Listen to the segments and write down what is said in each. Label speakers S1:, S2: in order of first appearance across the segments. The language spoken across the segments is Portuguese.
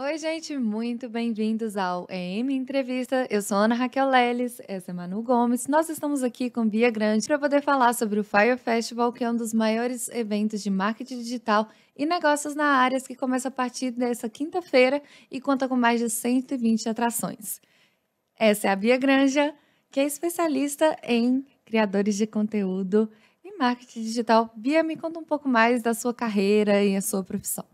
S1: Oi, gente, muito bem-vindos ao EM Entrevista. Eu sou Ana Raquel Leles, essa é Manu Gomes. Nós estamos aqui com Bia Grande para poder falar sobre o Fire Festival, que é um dos maiores eventos de marketing digital e negócios na área, que começa a partir dessa quinta-feira e conta com mais de 120 atrações. Essa é a Bia Granja, que é especialista em criadores de conteúdo e marketing digital. Bia, me conta um pouco mais da sua carreira e a sua profissão.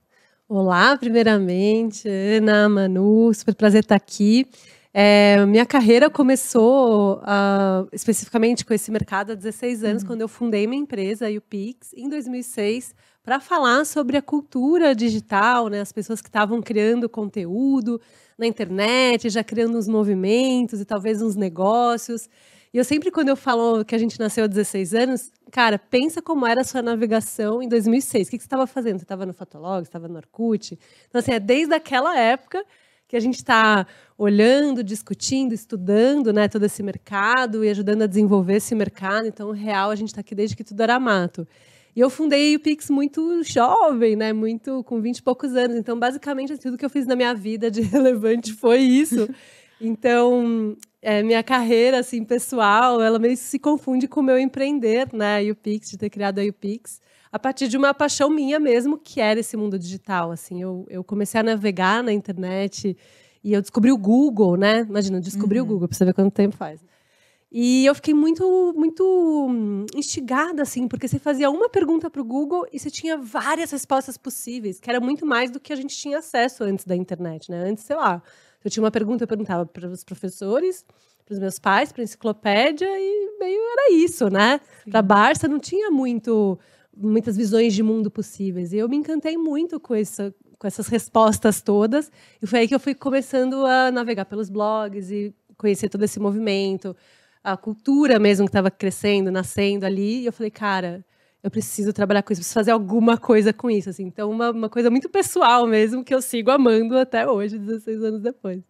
S2: Olá, primeiramente, Ana, Manu, super prazer estar aqui. É, minha carreira começou uh, especificamente com esse mercado há 16 anos, uhum. quando eu fundei minha empresa, o Pix, em 2006, para falar sobre a cultura digital, né, as pessoas que estavam criando conteúdo na internet, já criando uns movimentos e talvez uns negócios. E eu sempre, quando eu falo que a gente nasceu há 16 anos, cara, pensa como era a sua navegação em 2006. O que, você estava fazendo? Você estava no Fotolog? Você estava no Orkut? Então, assim, é desde aquela época que a gente está olhando, discutindo, estudando né, todo esse mercado e ajudando a desenvolver esse mercado. Então, real, a gente está aqui desde que tudo era mato. E eu fundei o Pix muito jovem, né? Muito com 20 e poucos anos. Então, basicamente, tudo que eu fiz na minha vida de relevante foi isso. Então, é, minha carreira assim pessoal, ela meio se confunde com o meu empreender, né? E o Pix, de ter criado a Pix, a partir de uma paixão minha mesmo, que era esse mundo digital, assim. Eu, eu comecei a navegar na internet e eu descobri o Google, né? Imagina, descobri uhum. o Google, pra você ver quanto tempo faz. E eu fiquei muito, muito hum, instigada, assim, porque você fazia uma pergunta para o Google e você tinha várias respostas possíveis, que era muito mais do que a gente tinha acesso antes da internet, né? Antes, sei lá, eu tinha uma pergunta, eu perguntava para os professores, para os meus pais, para a enciclopédia, e meio era isso, né? Para a Barça não tinha muito muitas visões de mundo possíveis. E eu me encantei muito com essa com essas respostas todas. E foi aí que eu fui começando a navegar pelos blogs e conhecer todo esse movimento, a cultura mesmo que estava crescendo, nascendo ali. E eu falei, cara, eu preciso trabalhar com isso, preciso fazer alguma coisa com isso, assim. Então, uma, uma coisa muito pessoal mesmo, que eu sigo amando até hoje, 16 anos depois.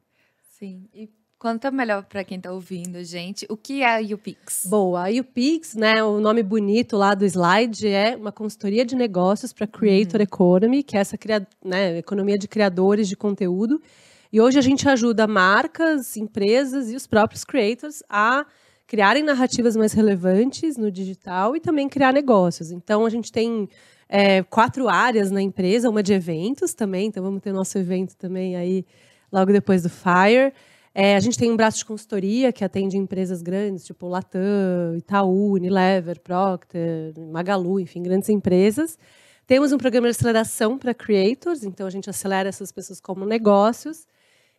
S2: Sim, e
S1: Conta melhor para quem está ouvindo, gente, o
S2: que é a UPix? Boa, a UPix, né, o nome bonito lá do slide é uma consultoria de negócios para Creator uhum. Economy, que é essa né, economia de criadores de conteúdo. E hoje a gente ajuda marcas, empresas e os próprios creators a criarem narrativas mais relevantes no digital e também criar negócios. Então, a gente tem é, quatro áreas na empresa, uma de eventos também, então vamos ter nosso evento também aí logo depois do Fire. É, a gente tem um braço de consultoria que atende empresas grandes, tipo Latam, Itaú, Unilever, Procter, Magalu, enfim, grandes empresas. Temos um programa de aceleração para creators, então a gente acelera essas pessoas como negócios.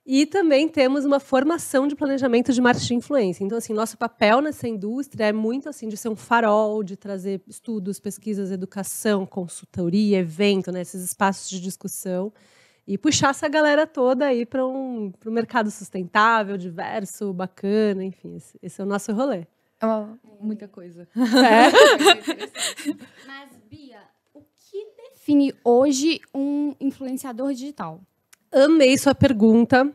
S2: E também temos uma formação de planejamento de marketing de influência. Então, assim, nosso papel nessa indústria é muito assim de ser um farol, de trazer estudos, pesquisas, educação, consultoria, evento, né, esses espaços de discussão e puxar essa galera toda aí para um, um mercado sustentável, diverso, bacana, enfim, esse, esse é o nosso rolê. É uma, muita coisa. É. Mas, Bia, o que define hoje um influenciador digital? amei sua pergunta,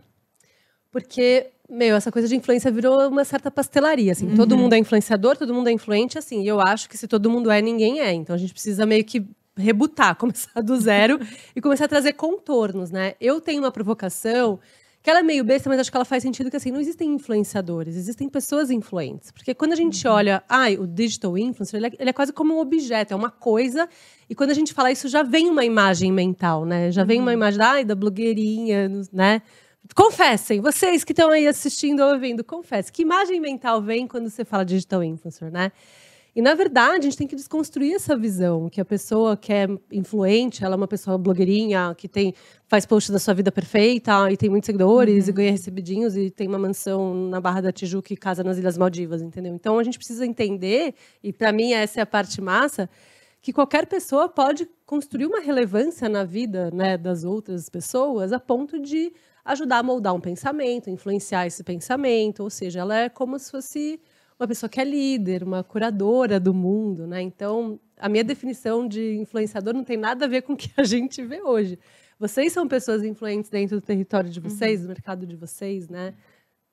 S2: porque, meu, essa coisa de influência virou uma certa pastelaria, assim. Uhum. Todo mundo é influenciador, todo mundo é influente, assim. E eu acho que se todo mundo é, ninguém é. Então a gente precisa meio que rebutar, começar do zero e começar a trazer contornos, né? Eu tenho uma provocação que ela é meio besta, mas acho que ela faz sentido que assim, não existem influenciadores, existem pessoas influentes. Porque quando a gente uhum. olha, ai, o digital influencer, ele é, ele é quase como um objeto, é uma coisa. E quando a gente fala isso, já vem uma imagem mental, né? Já vem uma uhum. imagem da, da blogueirinha, né? Confessem, vocês que estão aí assistindo ou ouvindo, confessem. Que imagem mental vem quando você fala digital influencer, né? E, na verdade, a gente tem que desconstruir essa visão, que a pessoa que é influente, ela é uma pessoa blogueirinha, que tem faz post da sua vida perfeita, e tem muitos seguidores, uhum. e ganha recebidinhos, e tem uma mansão na Barra da Tijuca e casa nas Ilhas Maldivas, entendeu? Então, a gente precisa entender, e para mim essa é a parte massa, que qualquer pessoa pode construir uma relevância na vida né, das outras pessoas a ponto de ajudar a moldar um pensamento, influenciar esse pensamento, ou seja, ela é como se fosse uma pessoa que é líder, uma curadora do mundo, né? Então, a minha definição de influenciador não tem nada a ver com o que a gente vê hoje. Vocês são pessoas influentes dentro do território de vocês, uhum. do mercado de vocês, né?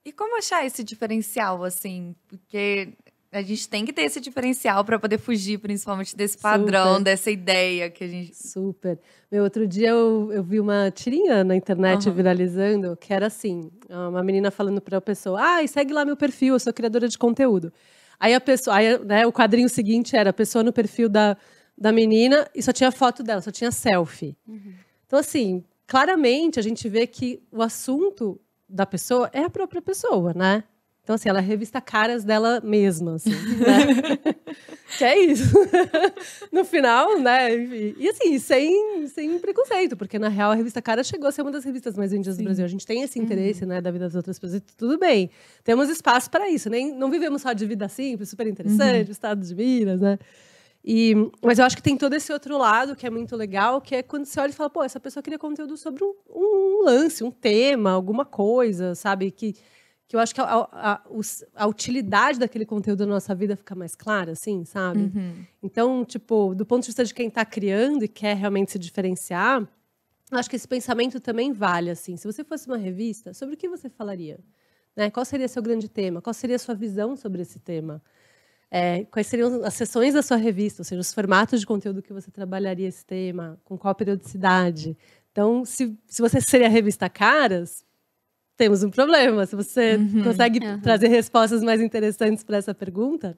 S1: E como achar esse diferencial, assim? Porque a gente tem que ter esse diferencial para poder fugir, principalmente desse padrão, Super. dessa ideia
S2: que a gente. Super. Meu, outro dia eu, eu vi uma tirinha na internet uhum. viralizando que era assim: ah, uma menina falando para a pessoa, ah, segue lá meu perfil, eu sou criadora de conteúdo. Aí a pessoa, aí, né, o quadrinho seguinte era a pessoa no perfil da, da menina e só tinha foto dela, só tinha selfie. Uhum. Então, assim, claramente a gente vê que o assunto da pessoa é a própria pessoa, né? Então, assim, ela é revista caras dela mesma, assim, né? que é isso. no final, né? Enfim. E assim, sem, sem preconceito, porque na real a revista Cara chegou a ser uma das revistas mais vendidas Sim. do Brasil. A gente tem esse uhum. interesse, uhum. né, da vida das outras pessoas. Tudo bem. Temos espaço para isso, nem né? não vivemos só de vida simples, super interessante, uhum. estado de Minas, né? E, mas eu acho que tem todo esse outro lado que é muito legal, que é quando você olha e fala, pô, essa pessoa queria conteúdo sobre um, um lance, um tema, alguma coisa, sabe? Que que eu acho que a, a, a, utilidade daquele conteúdo na nossa vida fica mais clara, assim, sabe? Uhum. Então, tipo, do ponto de vista de quem está criando e quer realmente se diferenciar, acho que esse pensamento também vale, assim. Se você fosse uma revista, sobre o que você falaria? Né? Qual seria seu grande tema? Qual seria a sua visão sobre esse tema? É, quais seriam as sessões da sua revista, ou seja, os formatos de conteúdo que você trabalharia esse tema, com qual periodicidade? Então, se, se você seria a revista Caras, temos um problema. Se você uhum, consegue uhum. trazer respostas mais interessantes para essa pergunta,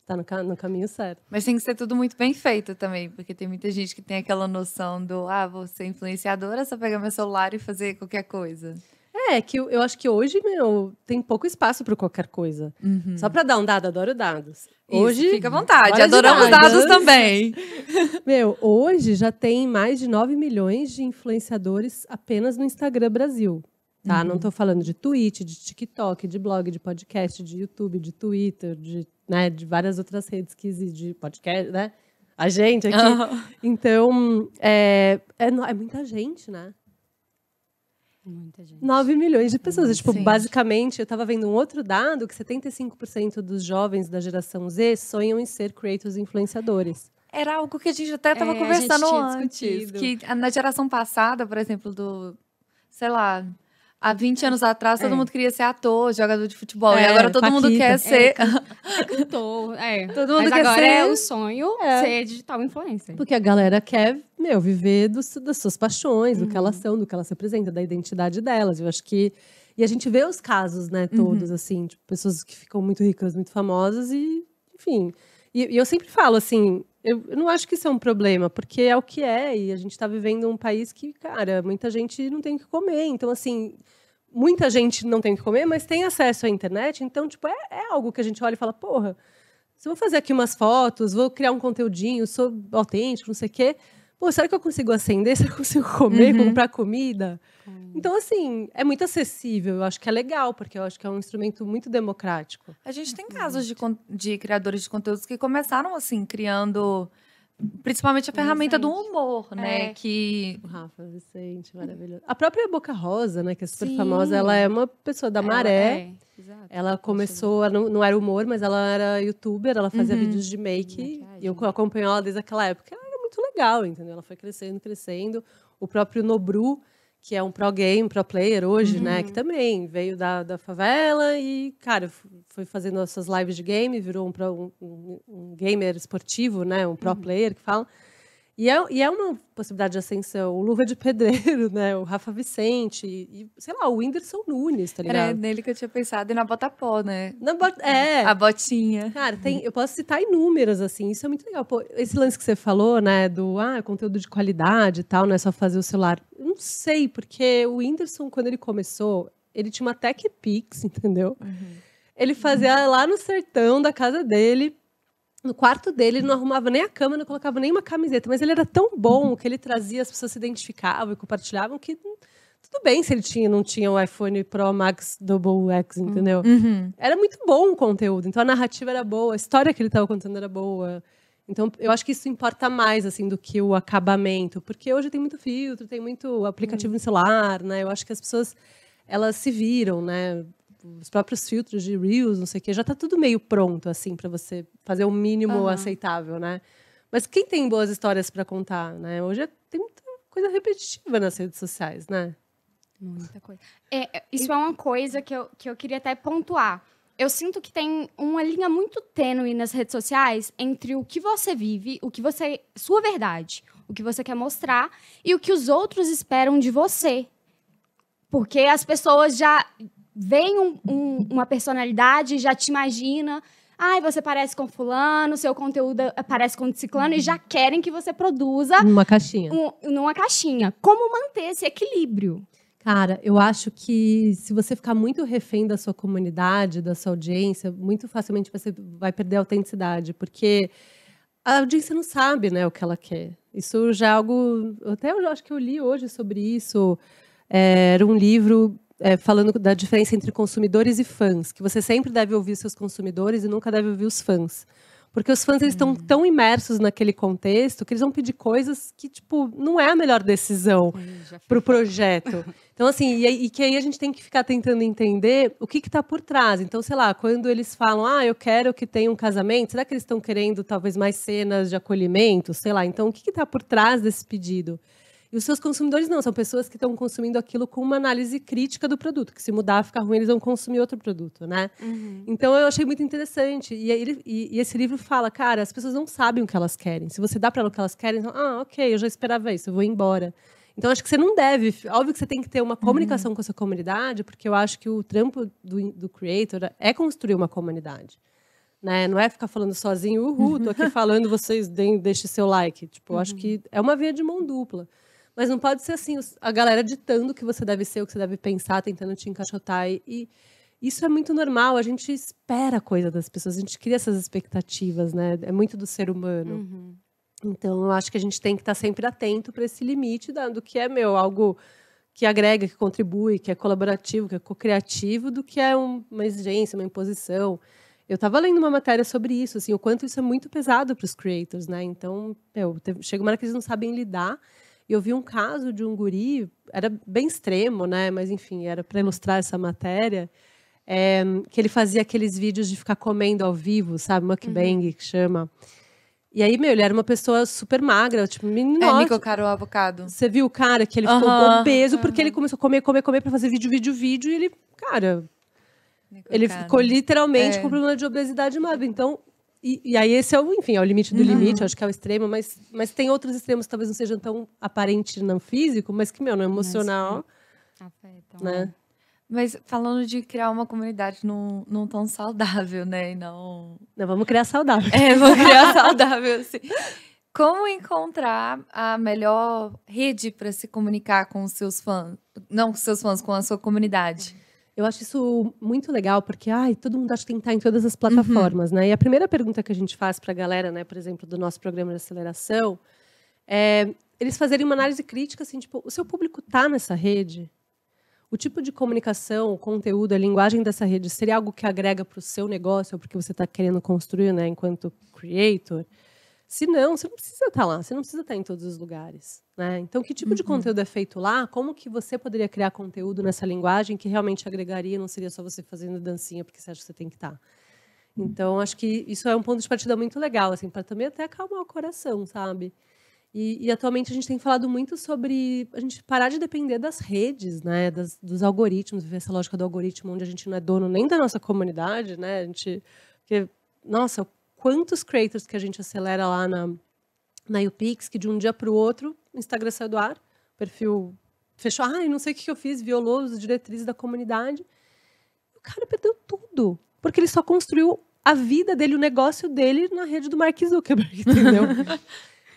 S2: está no, no, caminho
S1: certo. Mas tem que ser tudo muito bem feito também, porque tem muita gente que tem aquela noção do, ah, vou ser influenciadora, só pegar meu celular e fazer qualquer coisa.
S2: É, é que eu, eu acho que hoje, meu, tem pouco espaço para qualquer coisa. Uhum. Só para dar um dado, adoro dados. Hoje. Isso, fica à vontade, adoramos dados. dados também. meu, hoje já tem mais de 9 milhões de influenciadores apenas no Instagram Brasil tá? Uhum. Não estou falando de tweet, de TikTok, de blog, de podcast, de YouTube, de Twitter, de, né, de várias outras redes que existem, de podcast, né? A gente aqui. Uhum. Então, é, é, é, muita gente, né? Muita gente. 9 milhões de pessoas. É, tipo, gente. basicamente, eu estava vendo um outro dado que 75% dos jovens da geração Z sonham em ser creators influenciadores era algo que a gente até estava é, conversando antes. Discutido. Que
S1: na geração passada, por exemplo, do, sei lá, Há 20 anos atrás, todo é. mundo queria ser ator, jogador de futebol.
S3: É, e agora todo Paquita. mundo quer é, ser. cantor. É. Todo mundo Mas quer ser. É o sonho é. ser digital influencer.
S2: Porque a galera quer, meu, viver do, das suas paixões, uhum. do que elas uhum. são, do que elas representam, da identidade delas. Eu acho que. E a gente vê os casos, né, todos, uhum. assim, tipo, pessoas que ficam muito ricas, muito famosas e, enfim. E, e eu sempre falo assim, eu não acho que isso é um problema, porque é o que é, e a gente está vivendo um país que, cara, muita gente não tem o que comer. Então, assim, muita gente não tem o que comer, mas tem acesso à internet. Então, tipo, é, é algo que a gente olha e fala, porra, se eu vou fazer aqui umas fotos, vou criar um conteúdinho, sou autêntico, não sei o quê pô, será que eu consigo acender? Será que eu consigo comer, uhum. comprar comida? Uhum. Então, assim, é muito acessível. Eu acho que é legal, porque eu acho que é um instrumento muito democrático. A gente tem uhum. casos de, de criadores de conteúdos que começaram,
S1: assim, criando principalmente a ferramenta do humor, né? É. Que
S2: o Rafa Vicente, maravilhoso. A própria Boca Rosa, né, que é super Sim. famosa, ela é uma pessoa da ela maré. É. Ela começou, não, não, era humor, mas ela era youtuber, ela fazia uhum. vídeos de make. E eu acompanho ela desde aquela época legal, entendeu? Ela foi crescendo, crescendo. O próprio Nobru, que é um pro game, pro player hoje, uhum. né? Que uhum. também veio da, da favela e, cara, foi fazendo essas lives de game, virou um, pro, um, um gamer esportivo, né? Um pro uhum. player que fala. E é, e é uma possibilidade de ascensão. O Luva de Pedreiro, né? O Rafa Vicente, e, sei lá, o Whindersson Nunes, tá ligado? Era nele que eu tinha
S1: pensado, e na Botapó, né?
S2: Na bo... É. A botinha. Cara, tem, eu posso citar inúmeras, assim, isso é muito legal. Pô, esse lance que você falou, né, do ah, conteúdo de qualidade e tal, não é só fazer o celular. Eu não sei, porque o Whindersson, quando ele começou, ele tinha uma Tech Pix, entendeu? Uhum. Ele fazia uhum. lá no sertão da casa dele no quarto dele, ele não arrumava nem a cama, não colocava nem uma camiseta, mas ele era tão bom que ele trazia, as pessoas se identificavam e compartilhavam que hum, tudo bem se ele tinha, não tinha o iPhone Pro Max Double X, entendeu? Uhum. uhum. Era muito bom o conteúdo, então a narrativa era boa, a história que ele estava contando era boa. Então, eu acho que isso importa mais, assim, do que o acabamento. Porque hoje tem muito filtro, tem muito aplicativo uhum. no celular, né? Eu acho que as pessoas, elas se viram, né? os próprios filtros de Reels, não sei o quê, já está tudo meio pronto, assim, para você fazer o mínimo uhum. aceitável, né? Mas quem tem boas histórias para contar, né? Hoje é, tem muita coisa repetitiva nas redes sociais, né? Muita
S3: coisa. É, é isso é uma então coisa que eu, que eu queria até pontuar. Eu sinto que tem uma linha muito tênue nas redes sociais entre o que você vive, o que você. sua verdade, o que você quer mostrar e o que os outros esperam de você. Porque as pessoas já vem um, um, uma personalidade, já te imagina. Ai, você parece com fulano, seu conteúdo é, parece com ciclano, e já querem que você produza. Numa caixinha. Um, numa caixinha. Como
S2: manter esse equilíbrio? Cara, eu acho que se você ficar muito refém da sua comunidade, da sua audiência, muito facilmente você vai perder a autenticidade, porque a audiência não sabe né, o que ela quer. Isso já é algo. Até eu acho que eu li hoje sobre isso. É, era um livro é, falando da diferença entre consumidores e fãs, que você sempre deve ouvir seus consumidores e nunca deve ouvir os fãs. Porque os fãs eles estão uhum. tão imersos naquele contexto que eles vão pedir coisas que, tipo, não é a melhor decisão para o projeto. Então, assim, e, e, que aí a gente tem que ficar tentando entender o que está por trás. Então, sei lá, quando eles falam, ah, eu quero que tenha um casamento, será que eles estão querendo talvez mais cenas de acolhimento? Sei lá. Então, o que está por trás desse pedido? E os seus consumidores não, são pessoas que estão consumindo aquilo com uma análise crítica do produto, que se mudar, ficar ruim, eles vão consumir outro produto, né? Uhum. Então eu achei muito interessante. E, ele, e, e, esse livro fala, cara, as pessoas não sabem o que elas querem. Se você dá para o que elas querem, então, ah, ok, eu já esperava isso, eu vou embora. Então, acho que você não deve. Óbvio que você tem que ter uma comunicação uhum. com a sua comunidade, porque eu acho que o trampo do, do creator é construir uma comunidade. Né? Não é ficar falando sozinho, uhul, tô aqui falando, vocês deem, deixem seu like. Tipo, uhum. acho que é uma via de mão dupla. Mas não pode ser assim, a galera ditando o que você deve ser, o que você deve pensar, tentando te encaixotar. E isso é muito normal, a gente espera coisa das pessoas, a gente cria essas expectativas, né? É muito do ser humano. Uhum. Então, eu acho que a gente tem que estar tá sempre atento para esse limite do que é meu, algo que agrega, que contribui, que é colaborativo, que é co-criativo, do que é uma exigência, uma imposição. Eu estava lendo uma matéria sobre isso, assim, o quanto isso é muito pesado para os creators, né? Então, eu, teve, chega uma hora que eles não sabem lidar e eu vi um caso de um guri, era bem extremo, né? Mas enfim, era para ilustrar essa matéria. É, que ele fazia aqueles vídeos de ficar comendo ao vivo, sabe? Mukbang, uhum. que chama. E aí, meu, ele era uma pessoa super magra, tipo, é, menino. É, Nico o Avocado. Você viu o cara que ele ficou uhum, obeso uhum. porque ele começou a comer, comer, comer para fazer vídeo, vídeo, vídeo. E ele, cara. Nico ele cara. ficou literalmente é. com problema de obesidade magra. Então, e, e, aí esse é o, enfim, é o limite do uhum. limite, acho que é o extremo, mas, mas tem outros extremos que talvez não sejam tão aparentes não físico, mas que, meu, no emocional. Mas, ah, então Né? É. Mas falando de criar uma comunidade
S1: não, não tão saudável, né? E não...
S2: não, vamos criar saudável. É, vamos criar
S1: saudável, assim. Como encontrar a melhor rede para se comunicar com os seus fãs? Não com os seus fãs, com a sua comunidade. Eu acho isso muito legal,
S2: porque ai, todo mundo acha que tem que estar em todas as uhum. plataformas, uhum. né? E a primeira pergunta que a gente faz para a galera, né, por exemplo, do nosso programa de aceleração, é eles fazerem uma análise crítica, assim, tipo, o seu público está nessa rede? O tipo de comunicação, o conteúdo, a linguagem dessa rede seria algo que agrega para o seu negócio, ou porque você está querendo construir, né, enquanto creator? Se não, você não precisa estar tá lá, você não precisa estar tá em todos os lugares. Né? Então, que tipo de uhum. conteúdo é feito lá? Como que você poderia criar conteúdo nessa linguagem que realmente agregaria, não seria só você fazendo dancinha porque você acha que você tem que estar. Tá? Então, acho que isso é um ponto de partida muito legal, assim, para também até acalmar o coração, sabe? E, e, atualmente a gente tem falado muito sobre a gente parar de depender das redes, né, das, dos algoritmos, viver essa lógica do algoritmo onde a gente não é dono nem da nossa comunidade, né? A gente, porque, nossa, eu quantos creators que a gente acelera lá na, na UPix, que de um dia para o outro, o Instagram saiu do ar, o perfil fechou, ai, ah, não sei o que eu fiz, violou as diretrizes da comunidade. O cara perdeu tudo, porque ele só construiu a vida dele, o negócio dele na rede do Mark Zuckerberg, entendeu?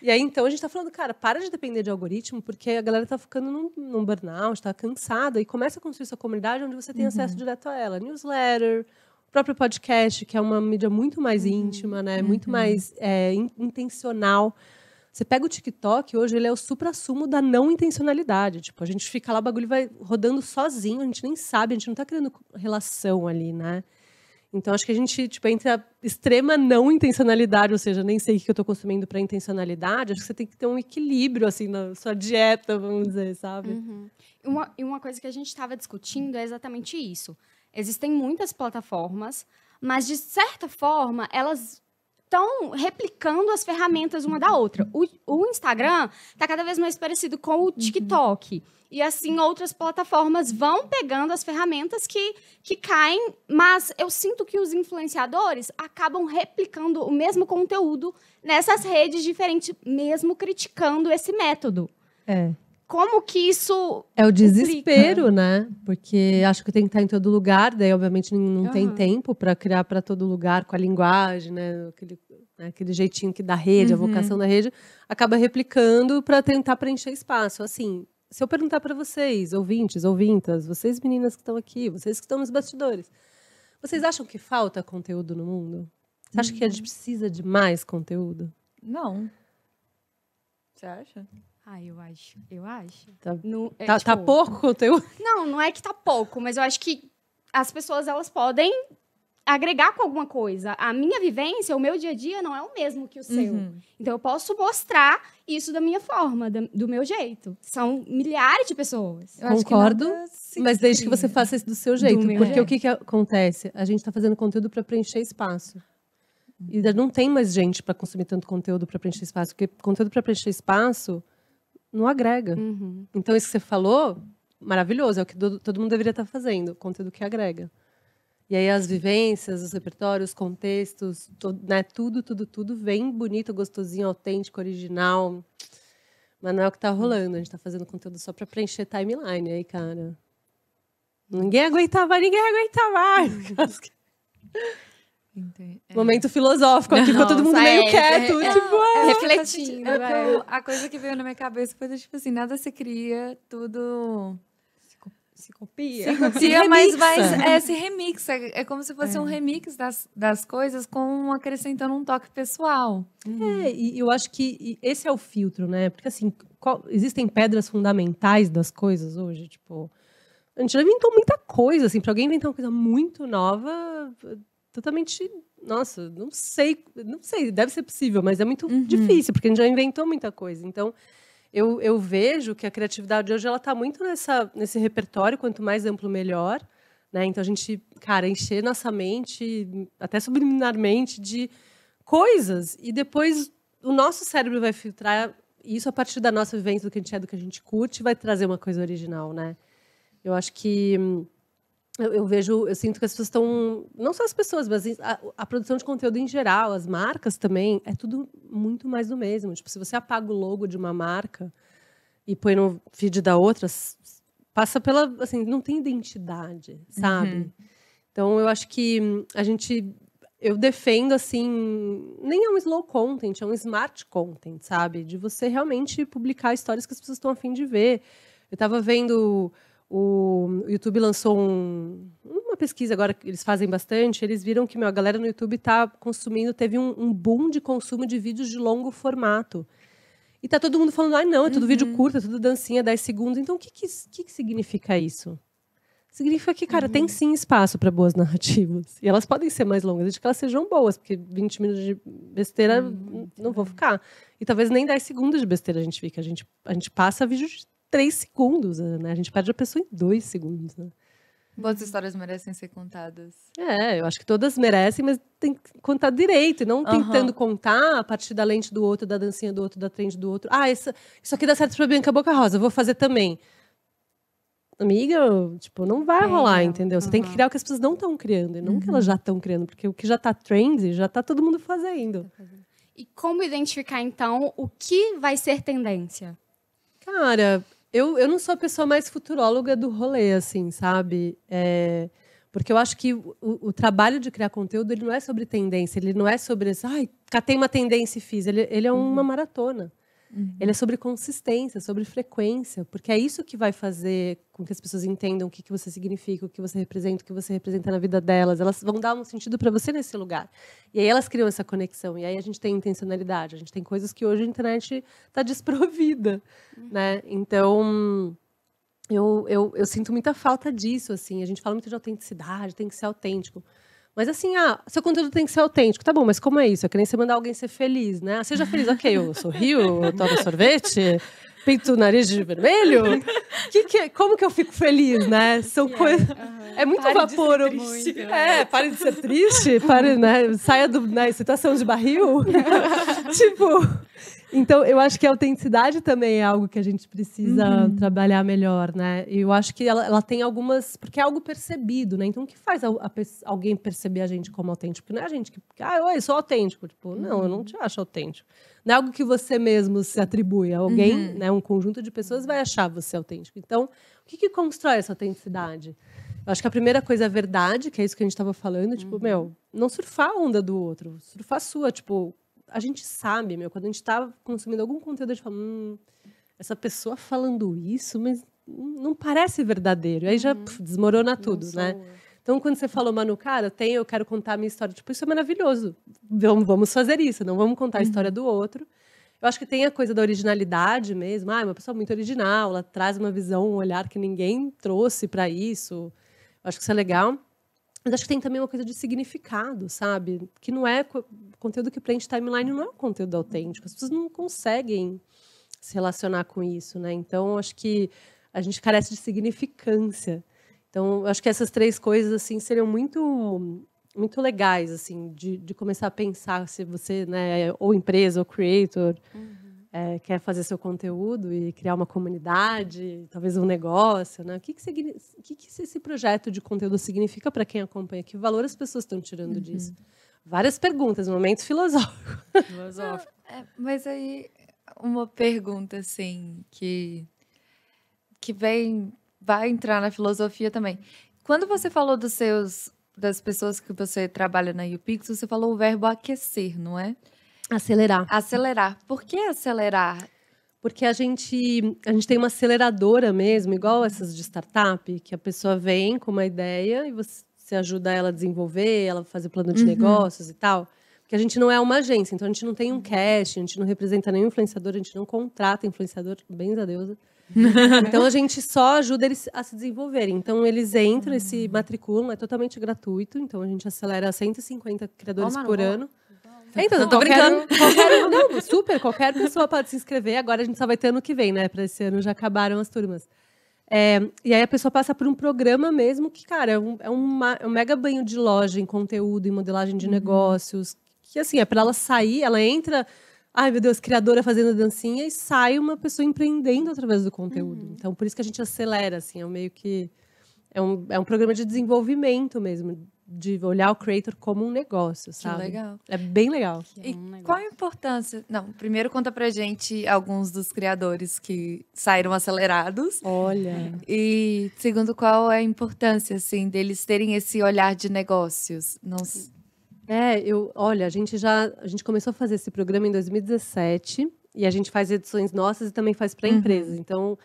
S2: e aí, então, a gente está falando, cara, para de depender de algoritmo, porque a galera está ficando num, num burnout, está cansada, e começa a construir sua comunidade onde você tem uhum. acesso direto a ela. Newsletter, o próprio podcast, que é uma mídia muito mais uhum. íntima, né? Uhum. Muito uhum. mais é, in, intencional. Você pega o TikTok, hoje ele é o supra-sumo da não intencionalidade. Tipo, a gente fica lá, o bagulho vai rodando sozinho, a gente nem sabe, a gente não está criando relação ali, né? Então, acho que a gente, tipo, entre a extrema não intencionalidade, ou seja, nem sei o que eu estou consumindo para intencionalidade, acho que você tem que ter um equilíbrio, assim, na sua dieta, vamos dizer, sabe? Uhum.
S3: Uma, e uma coisa que a gente estava discutindo é exatamente isso.
S2: Existem muitas
S3: plataformas, mas de certa forma elas estão replicando as ferramentas uma da outra. O, o Instagram está cada vez mais parecido com o uhum. TikTok. Uhum. E assim, outras plataformas vão pegando as ferramentas que, que caem, mas eu sinto que os influenciadores acabam replicando o mesmo conteúdo nessas redes diferentes, mesmo criticando esse método. É como que isso.
S2: É o desespero, né? Porque acho que tem que estar em todo lugar, daí, obviamente, não uhum. tem tempo para criar para todo lugar com a linguagem, né? Aquele, né? Aquele jeitinho que da rede, uhum. a vocação da rede, acaba replicando para tentar preencher espaço. Assim, se eu perguntar para vocês, ouvintes, ouvintas, vocês meninas que estão aqui, vocês que estão nos bastidores, vocês acham que falta conteúdo no mundo? Você acha uhum. que a gente uhum. precisa de mais conteúdo?
S3: Não. Você acha? Ah, eu acho. Eu acho. Tá, no, é, tá, tá tipo, tá pouco
S2: o conteúdo?
S3: Não, não é que tá pouco, mas eu acho que as pessoas elas podem agregar com alguma coisa. A minha vivência, o meu dia a dia não é o mesmo que o seu. Uhum. Então eu posso mostrar isso da minha forma, do, do meu jeito. São milhares de pessoas. Eu Concordo, mas desde que você faça isso do seu jeito. Do porque jeito. o que,
S2: que acontece? A gente tá fazendo conteúdo para preencher espaço ainda não tem mais gente para consumir tanto conteúdo para preencher espaço, porque conteúdo para preencher espaço não agrega. Uhum. Então, isso que você falou, maravilhoso, é o que todo mundo deveria estar fazendo, conteúdo que agrega. E aí as vivências, os repertórios, os contextos, né, tudo, tudo, tudo vem bonito, gostosinho, autêntico, original. Mas não é o que tá rolando, a gente tá fazendo conteúdo só para preencher timeline aí, cara. Ninguém aguentava, ninguém aguentava. Entendi. É. Momento filosófico aqui, ficou todo mundo meio é, quieto, é, tipo, é, é. refletindo. É a
S1: coisa que veio na minha cabeça foi tipo assim, nada se cria, tudo se copia. Se copia, se mas vai, é, se remixa. É
S2: como se fosse é. um remix das, das coisas com acrescentando um toque pessoal. Uhum. É, e eu acho que esse é o filtro, né? Porque assim, qual, existem pedras fundamentais das coisas hoje, tipo. A gente já inventou muita coisa, assim, pra alguém inventar uma coisa muito nova, totalmente. Nossa, não sei, não sei, deve ser possível, mas é muito uhum. difícil, porque a gente já inventou muita coisa. Então, eu, eu vejo que a criatividade hoje ela está muito nessa, nesse repertório, quanto mais amplo, melhor. Né? Então, a gente, cara, encher nossa mente, até subliminarmente, de coisas, e depois o nosso cérebro vai filtrar isso a partir da nossa vivência, do que a gente é, do que a gente curte, vai trazer uma coisa original, né? Eu acho que hum, eu, eu, vejo, eu sinto que as pessoas estão, não só as pessoas, mas a, a, produção de conteúdo em geral, as marcas também, é tudo muito mais do mesmo. Tipo, se você apaga o logo de uma marca e põe no feed da outra, passa pela, assim, não tem identidade, sabe? Uhum. Então, eu acho que hum, a gente, eu defendo, assim, nem é um slow content, é um smart content, sabe? De você realmente publicar histórias que as pessoas estão afim de ver. Eu estava vendo o YouTube lançou um, pesquisa agora que eles fazem bastante, eles viram que meu, a galera no YouTube está consumindo, teve um, um, boom de consumo de vídeos de longo formato. E tá todo mundo falando, ah, não, é tudo uhum. vídeo curto, é tudo dancinha, 10 segundos. Então, o que, que, que, que significa isso? Significa que, cara, uhum. tem sim espaço para boas narrativas. E elas podem ser mais longas, desde que elas sejam boas, porque 20 minutos de besteira uhum. não vou ficar. E talvez nem 10 segundos de besteira a gente fica. A gente, a gente passa vídeo de 3 segundos, né? A gente perde a pessoa em 2 segundos, né?
S1: Boas histórias merecem ser contadas.
S2: É, eu acho que todas merecem, mas tem que contar direito, e não uhum. tentando contar a partir da lente do outro, da dancinha do outro, da trend do outro. Ah, essa, isso aqui dá certo pra Bianca Boca Rosa, vou fazer também. Amiga, tipo, não vai é, rolar, né? entendeu? Uhum. Você tem que criar o que as pessoas não estão criando, e não o uhum. que elas uhum. já estão criando, porque o que já tá trend, já tá todo mundo fazendo. Tá e como
S3: identificar, então, o que vai ser tendência?
S2: Cara, eu, eu não sou a pessoa mais futuróloga do rolê, assim, sabe? É, porque eu acho que o, o, trabalho de criar conteúdo ele não é sobre tendência, ele não é sobre esse, ai, catei uma tendência e fiz. Ele, ele é uma uhum. maratona. Uhum. Ele é sobre consistência, sobre frequência, porque é isso que vai fazer com que as pessoas entendam o que, que você significa, o que você representa, o que você representa na vida delas. Elas vão dar um sentido para você nesse lugar. E aí elas criam essa conexão. E aí a gente tem intencionalidade, a gente tem coisas que hoje a internet está desprovida, uhum. né? Então eu, eu, eu sinto muita falta disso, assim. A gente fala muito de autenticidade, tem que ser autêntico. Mas assim, ah, seu conteúdo tem que ser autêntico. Tá bom, mas como é isso? É que nem você mandar alguém ser feliz, né? Seja feliz, ok, eu sorrio, eu tomo sorvete, pinto o nariz de vermelho. que que é? Como que eu fico feliz, né? São coisas. É muito pare vapor. Muito. Né? É, pare de ser triste, pare, né? Saia da né, situação de barril. tipo. Então, eu acho que a autenticidade também é algo que a gente precisa uhum. trabalhar melhor, né? Eu acho que ela, ela, tem algumas. Porque é algo percebido, né? Então, o que faz a, a, alguém perceber a gente como autêntico? Não é a gente que. Ah, oi, sou autêntico. Tipo, não, eu não uhum. te acho autêntico. Não é algo que você mesmo se atribui. Alguém, uhum. né? Um conjunto de pessoas vai achar você autêntico. Então, o que, que constrói essa autenticidade? Eu acho que a primeira coisa é a verdade, que é isso que a gente estava falando. Tipo, uhum. meu, não surfar a onda do outro, surfar a sua. Tipo, a gente sabe, meu, quando a gente tá consumindo algum conteúdo, a gente fala, hum, essa pessoa falando isso, mas não parece verdadeiro. Aí já uhum. desmorona tudo, não né? Então, quando você falou, Manu, cara, tem, eu quero contar a minha história. Tipo, isso é maravilhoso. Vamos, vamos fazer isso, não vamos contar a história uhum. do outro. Eu acho que tem a coisa da originalidade mesmo. Ah, é uma pessoa muito original, ela traz uma visão, um olhar que ninguém trouxe para isso. Eu acho que isso é legal. Mas acho que tem também uma coisa de significado, sabe? Que não é. Conteúdo que prende timeline não é um conteúdo autêntico. As pessoas não conseguem se relacionar com isso, né? Então, acho que a gente carece de significância. Então, acho que essas três coisas, assim, seriam muito muito legais, assim, de, de começar a pensar se você, né, é ou empresa, ou creator. Uhum é, quer fazer seu conteúdo e criar uma comunidade, talvez um negócio, né? O que, que, que, que esse projeto de conteúdo significa para quem acompanha? Que valor as pessoas estão tirando uhum. disso? Várias perguntas, momento filosófico.
S1: filosófico. é, mas aí,
S2: uma pergunta, assim, que,
S1: que vem, vai entrar na filosofia também. Quando você falou dos seus, das pessoas que você trabalha na YouPix, você falou o verbo aquecer, não é? Acelerar.
S2: Acelerar. Por que acelerar? Porque a gente, a gente tem uma aceleradora mesmo, igual essas de startup, que a pessoa vem com uma ideia e você ajuda ela a desenvolver, ela fazer plano de uhum. negócios e tal. Porque a gente não é uma agência, então a gente não tem um cash, a gente não representa nenhum influenciador, a gente não contrata influenciador, bem a deusa. então a gente só ajuda eles a se desenvolverem. Então eles entram, eles se matriculam, é totalmente gratuito, então a gente acelera 150 criadores oh, por ano então, eu tô qualquer, brincando. Qualquer, não, super, qualquer pessoa pode se inscrever. Agora a gente só vai ter ano que vem, né? Para esse ano já acabaram as turmas. É, e aí a pessoa passa por um programa mesmo que, cara, é um, é é um mega banho de loja em conteúdo, em modelagem de uhum. negócios. Que assim, é para ela sair, ela entra, ai meu Deus, criadora fazendo dancinha e sai uma pessoa empreendendo através do conteúdo. Uhum. Então, por isso que a gente acelera, assim, é um meio que. É um, é um programa de desenvolvimento mesmo, de olhar o creator como um negócio, sabe? Que legal. É bem legal.
S1: É um e qual a importância? Não, primeiro conta pra gente alguns dos criadores que saíram acelerados. Olha. E segundo, qual é a importância, assim, deles terem esse olhar de
S2: negócios? Não... É, eu, olha, a gente já, a gente começou a fazer esse programa em 2017 e a gente faz edições nossas e também faz para uhum. empresas. Então,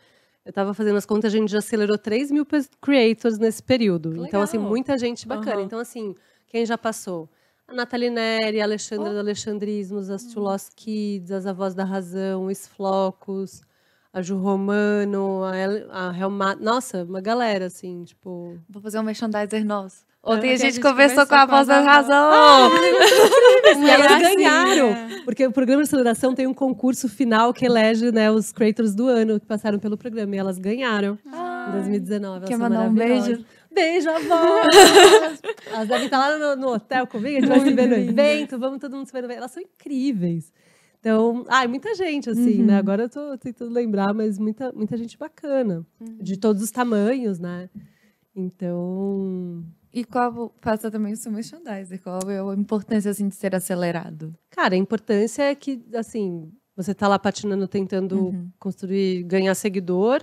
S2: eu estava fazendo as contas, a gente já acelerou 3 mil creators nesse período. Legal. Então, assim, muita gente bacana. Uhum. Então, assim, quem já passou? A Nathalie Neri, a Alexandra oh. da Alexandrismos, as uhum. Tulos Kids, as Avós da Razão, os Flocos, a Ju Romano, a, El, a Helma... Nossa, uma galera, assim, tipo... Vou fazer um merchandiser nosso. Ontem a gente, conversou com a voz da razão. Ah, e elas ganharam. Porque o programa de aceleração tem um concurso final que elege né, os creators do ano que passaram pelo programa. E elas ganharam ah, em 2019. Quer mandar um beijo? Beijo, avó! elas devem estar lá no, no hotel comigo, a gente vai se ver no evento, vamos todo mundo se ver no evento. Elas são incríveis. Então, ai, ah, muita gente, assim, né? uhum. né? Agora eu tô tentando lembrar, mas muita, muita gente bacana. Uhum. De todos os tamanhos, né? Então, e qual passa
S1: também o seu merchandising? Qual é a importância
S2: assim, de ser acelerado? Cara, a importância é que, assim, você está lá patinando, tentando uhum. construir, ganhar seguidor.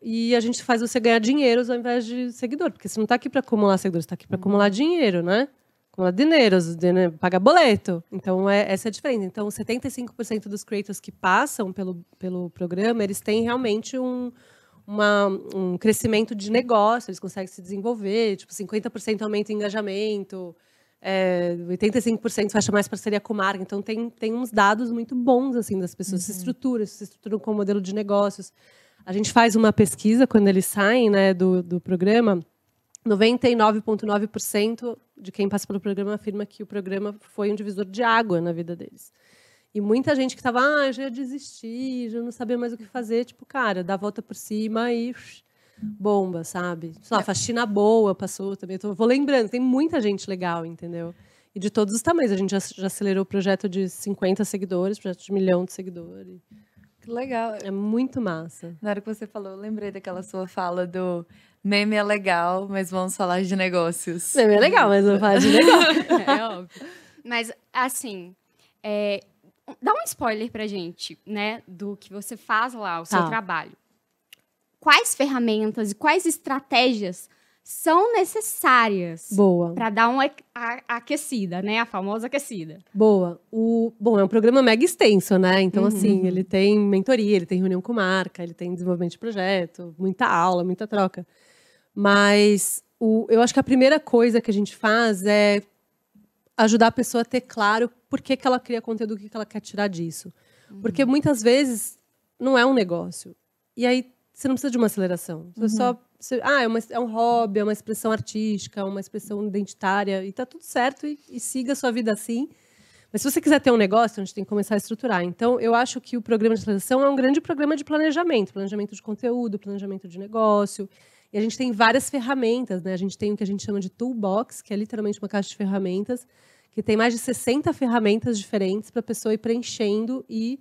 S2: E a gente faz você ganhar dinheiro ao invés de seguidor. Porque você não está aqui para acumular seguidor, você está aqui para uhum. acumular dinheiro, né? Acumular dinheiro, pagar boleto. Então, é, essa é a diferença. Então, 75% dos creators que passam pelo, pelo programa, eles têm realmente um uma, um crescimento de negócio, eles conseguem se desenvolver, tipo, 50% aumenta o engajamento, é, 85% fecha mais parceria com marca. Então, tem, tem uns dados muito bons, assim, das pessoas. Uhum. Se estruturam, se estruturam com o modelo de negócios. A gente faz uma pesquisa, quando eles saem né, do, do programa, 99,9% de quem passa pelo programa afirma que o programa foi um divisor de água na vida deles. E muita gente que estava, ah, já desisti, já não sabia mais o que fazer, tipo, cara, dá a volta por cima e bomba, sabe? Sei lá, é. faxina boa passou também. Eu vou lembrando, tem muita gente legal, entendeu? E de todos os tamanhos. A gente já, já acelerou o projeto de 50 seguidores, projeto de milhão de seguidores. Que legal. É muito massa.
S1: Na hora que você falou, eu lembrei daquela sua fala do meme é legal, mas vamos falar de negócios. Meme é legal, mas
S2: vamos falar de negócios. é, é óbvio.
S3: Mas, assim, é, dá um spoiler pra gente, né, do que você faz lá, o tá. seu trabalho. Quais ferramentas e quais estratégias são necessárias boa para dar uma aquecida, né, a famosa aquecida.
S2: Boa. O bom é um programa mega extenso, né? Então uhum. assim ele tem mentoria, ele tem reunião com marca, ele tem desenvolvimento de projeto, muita aula, muita troca. Mas o, eu acho que a primeira coisa que a gente faz é ajudar a pessoa a ter claro por que, que ela cria conteúdo, o que, que ela quer tirar disso. Uhum. Porque muitas vezes não é um negócio. E aí você não precisa de uma aceleração. Você uhum. só. Você, ah, é, uma, é, um hobby, é uma expressão artística, é uma expressão identitária, e tá tudo certo, e, e siga a sua vida assim. Mas se você quiser ter um negócio, a é gente tem que começar a estruturar. Então, eu acho que o programa de aceleração é um grande programa de planejamento, planejamento de conteúdo, planejamento de negócio. E a gente tem várias ferramentas, né? A gente tem o que a gente chama de toolbox, que é literalmente uma caixa de ferramentas que tem mais de 60 ferramentas diferentes para a pessoa ir preenchendo e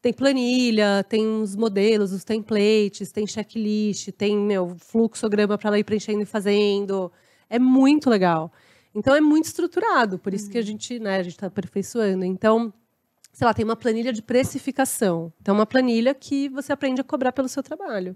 S2: tem planilha, tem os modelos, os templates, tem checklist, tem meu fluxograma para ela ir preenchendo e fazendo. É muito legal. Então é muito estruturado, por isso que a uhum. gente, né, a gente está aperfeiçoando. Então, sei lá, tem uma planilha de precificação. Então, é uma planilha que você aprende a cobrar pelo seu trabalho.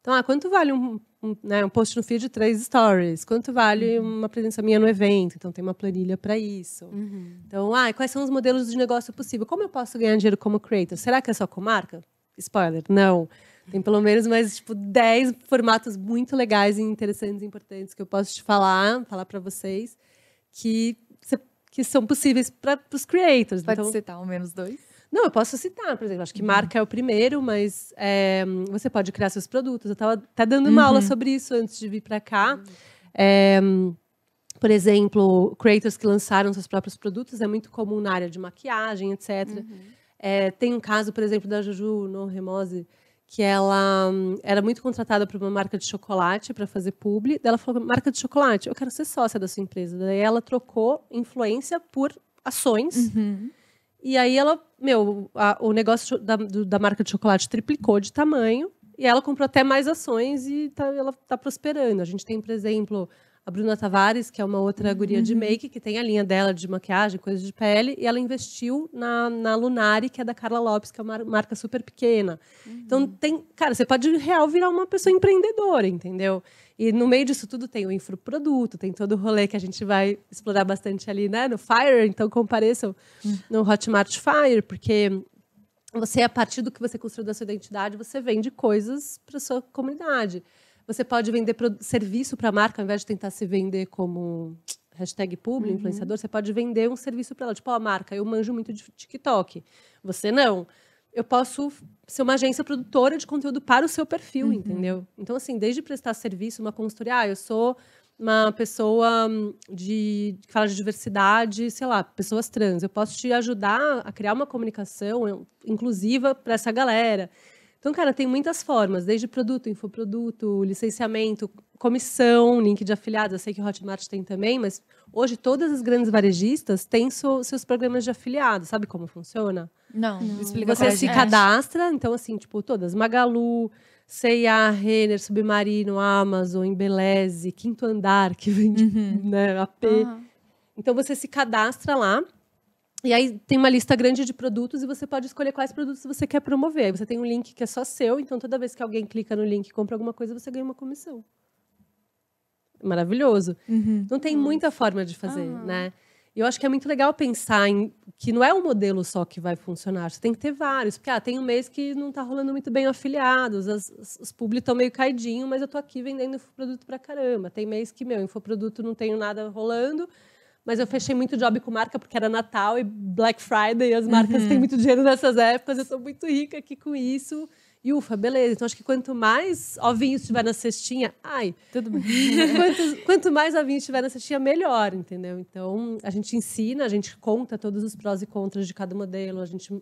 S2: Então, ah, quanto vale um, um, né, um post no feed três stories. Quanto vale uhum. uma presença minha no evento? Então tem uma planilha para isso. Uhum. Então, ah, quais são os modelos de negócio possível? Como eu posso ganhar dinheiro como creator? Será que é só com marca? Spoiler, não. Tem pelo menos mais tipo dez formatos muito legais e interessantes e importantes que eu posso te falar, falar para vocês que que são possíveis para os creators. Pode então, citar ao menos dois? Não, eu posso citar, por exemplo, acho que uhum. marca é o primeiro, mas é, você pode criar seus produtos. Eu estava até dando uma uhum. aula sobre isso antes de vir para cá. Uhum. É, por exemplo, creators que lançaram seus próprios produtos, é muito comum na área de maquiagem, etc. Uhum. É, tem um caso, por exemplo, da Juju no Remose, que ela hum, era muito contratada por uma marca de chocolate para fazer publi. Daí ela falou: marca de chocolate, eu quero ser sócia da sua empresa. Daí ela trocou influência por ações. Uhum. E aí ela, meu, a, o negócio da, do, da marca de chocolate triplicou de tamanho. E ela comprou até mais ações e tá, ela está prosperando. A gente tem, por exemplo, a Bruna Tavares, que é uma outra guria uhum. de make, que tem a linha dela de maquiagem, coisas de pele, e ela investiu na, na Lunari, que é da Carla Lopes, que é uma marca super pequena. Uhum. Então, tem, cara, você pode real virar uma pessoa empreendedora, entendeu? E no meio disso tudo tem o infoproduto, tem todo o rolê que a gente vai explorar bastante ali, né? No Fire, então compareçam hum. no Hotmart Fire, porque você, a partir do que você construiu da sua identidade, você vende coisas para sua comunidade. Você pode vender serviço para a marca, ao invés de tentar se vender como hashtag público, uhum. influenciador, você pode vender um serviço para ela. Tipo, ó, oh, marca, eu manjo muito de TikTok. Você não. Eu posso ser uma agência produtora de conteúdo para o seu perfil, uhum. entendeu? Então, assim, desde prestar serviço, uma consultoria, ah, eu sou uma pessoa hum, de, que fala de diversidade, sei lá, pessoas trans. Eu posso te ajudar a criar uma comunicação inclusiva para essa galera. Então, cara, tem muitas formas, desde produto, infoproduto, licenciamento, comissão, link de afiliados. Eu sei que o Hotmart tem também, mas hoje todas as grandes varejistas têm so, seus programas de afiliados. Sabe como funciona? Não. Não. Explica Você se cadastra, então assim, tipo, todas, Magalu, C&A, Renner, Submarino, Amazon, Embeleze, Quinto Andar, que vende uhum. né, AP. Uhum. Então você se cadastra lá e aí tem uma lista grande de produtos e você pode escolher quais produtos você quer promover. Aí você tem um link que é só seu, então toda vez que alguém clica no link e compra alguma coisa, você ganha uma comissão. Maravilhoso. Uhum. Não tem muita forma de fazer, uhum. né? E eu acho que é muito legal pensar em que não é um modelo só que vai funcionar, você tem que ter vários. Porque ah, tem um mês que não está rolando muito bem afiliados, as, as, os publi estão meio caidinho, mas eu estou aqui vendendo produto para caramba. Tem mês que, meu, infoproduto não tenho nada rolando, mas eu fechei muito job com marca porque era Natal e Black Friday, e as marcas uhum. têm muito dinheiro nessas épocas, eu sou muito rica aqui com isso. E ufa, beleza. Então acho que quanto mais ovinho estiver na cestinha, ai, tudo bem. quanto, quanto mais ovinho estiver na cestinha, melhor, entendeu? Então a gente ensina, a gente conta todos os prós e contras de cada modelo, a gente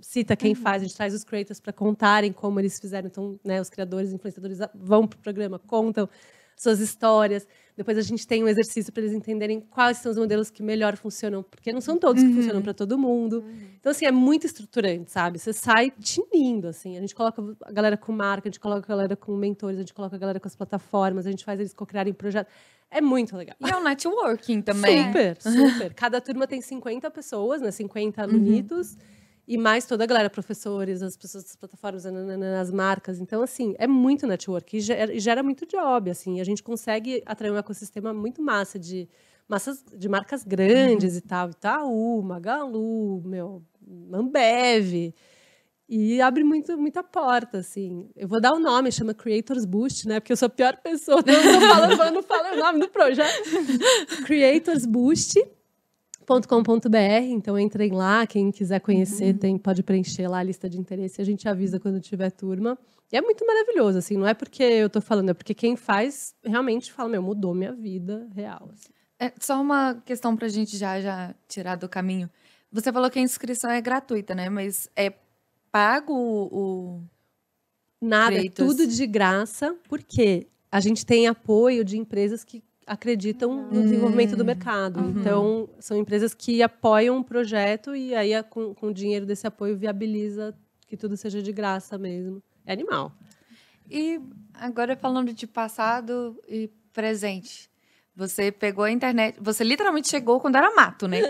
S2: cita quem uhum. faz, a gente traz os creators para contarem como eles fizeram. Então, né, os criadores, influenciadores vão para o programa, contam suas histórias. Depois a gente tem um exercício para eles entenderem quais são os modelos que melhor funcionam, porque não são todos uhum. que funcionam para todo mundo. Uhum. Então, assim, é muito estruturante, sabe? Você sai tinindo, assim. A gente coloca a galera com marca, a gente coloca a galera com mentores, a gente coloca a galera com as plataformas, a gente faz eles co-criarem projetos. É muito legal. E é um networking também. Super, super. Cada turma tem 50 pessoas, né? 50 alunos. Uhum e mais toda a galera, professores, as pessoas das plataformas, né, né, né, as marcas. Então, assim, é muito network e gera, muito job, assim. A gente consegue atrair um ecossistema muito massa de massas de marcas grandes uhum. e tal, Itaú, Magalu, meu, Ambev. E abre muito, muita porta, assim. Eu vou dar o um nome, chama Creators Boost, né? Porque eu sou a pior pessoa, não, não, falo, não falo o nome do projeto. Creators Boost com.br Então entrem lá, quem quiser conhecer uhum. tem, pode preencher lá a lista de interesse. A gente avisa quando tiver turma. E é muito maravilhoso, assim, não é porque eu estou falando, é porque quem faz realmente fala, meu, mudou minha vida real. Assim. É, só
S1: uma questão para a gente já, já tirar do caminho. Você falou que a inscrição é gratuita, né? Mas
S2: é pago o. Nada, Freitas. tudo de graça, porque a gente tem apoio de empresas que acreditam no uhum. desenvolvimento hum, do mercado. Uhum. Então, são empresas que apoiam um projeto e aí, com, com o dinheiro desse apoio, viabiliza que tudo seja de graça mesmo. É animal. E
S1: agora, falando de passado e presente. Você pegou a internet, você literalmente chegou quando era mato, né?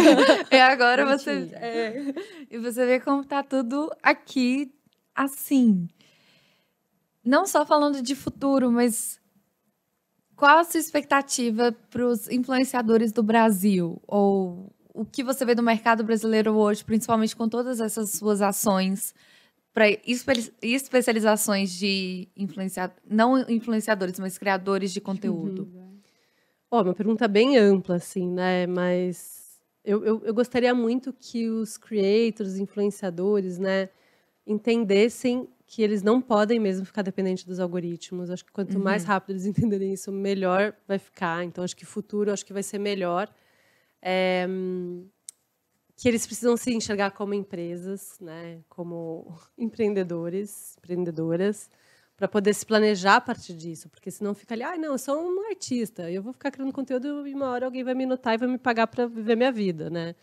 S1: e agora você. É, e você vê como tá tudo aqui assim. Não só falando de futuro, mas qual a sua expectativa para os influenciadores do Brasil? Ou o que você vê do mercado brasileiro hoje, principalmente com todas essas suas ações para espe especializações de influenciadores, não influenciadores, mas criadores de conteúdo?
S2: Ó, oh, uma pergunta bem ampla, assim, né? Mas eu, eu, eu gostaria muito que os creators, influenciadores, né, entendessem que eles não podem mesmo ficar dependentes dos algoritmos. Acho que quanto uhum. mais rápido eles entenderem isso, melhor vai ficar. Então, acho que futuro, acho que vai ser melhor. É, que eles precisam se enxergar como empresas, né, como empreendedores, empreendedoras, para poder se planejar a partir disso, porque senão fica ali, ah, não, eu sou um artista, eu vou ficar criando conteúdo e uma hora alguém vai me notar e vai me pagar para viver minha vida, né?